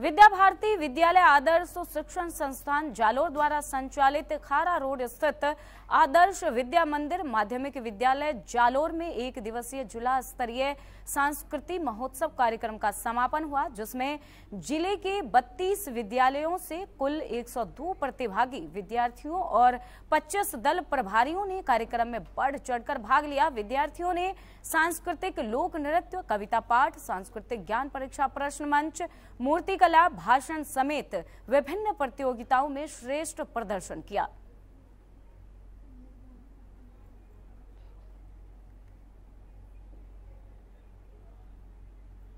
विद्या भारती विद्यालय आदर्श शिक्षण संस्थान जालोर द्वारा संचालित खारा रोड स्थित आदर्श विद्या मंदिर माध्यमिक विद्यालय जालोर में एक दिवसीय जिला स्तरीय सांस्कृतिक महोत्सव कार्यक्रम का समापन हुआ जिसमें जिले के 32 विद्यालयों से कुल 102 प्रतिभागी विद्यार्थियों और 25 दल प्रभारियों ने कार्यक्रम में बढ़ चढ़कर भाग लिया विद्यार्थियों ने सांस्कृतिक लोक नृत्य कविता पाठ सांस्कृतिक ज्ञान परीक्षा प्रश्न मंच मूर्ति चित्रकला भाषण समेत विभिन्न प्रतियोगिताओं में श्रेष्ठ प्रदर्शन किया